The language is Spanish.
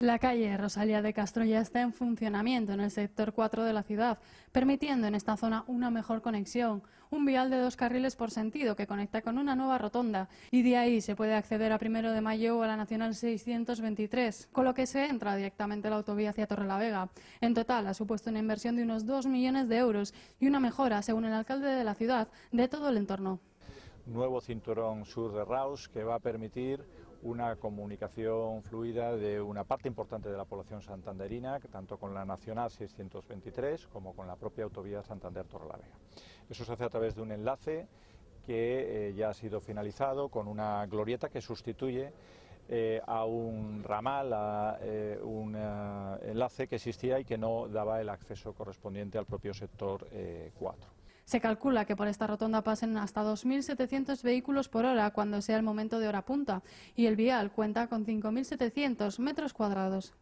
La calle Rosalía de Castro ya está en funcionamiento en el sector 4 de la ciudad, permitiendo en esta zona una mejor conexión, un vial de dos carriles por sentido que conecta con una nueva rotonda y de ahí se puede acceder a Primero de Mayo o a la Nacional 623, con lo que se entra directamente a la autovía hacia Torrelavega. En total ha supuesto una inversión de unos 2 millones de euros y una mejora, según el alcalde de la ciudad, de todo el entorno nuevo cinturón sur de Raus que va a permitir una comunicación fluida de una parte importante de la población santanderina, tanto con la Nacional 623 como con la propia autovía Santander-Torrelavega. Eso se hace a través de un enlace que eh, ya ha sido finalizado con una glorieta que sustituye eh, a un ramal, a eh, un enlace que existía y que no daba el acceso correspondiente al propio sector 4. Se calcula que por esta rotonda pasen hasta 2.700 vehículos por hora cuando sea el momento de hora punta y el vial cuenta con 5.700 metros cuadrados.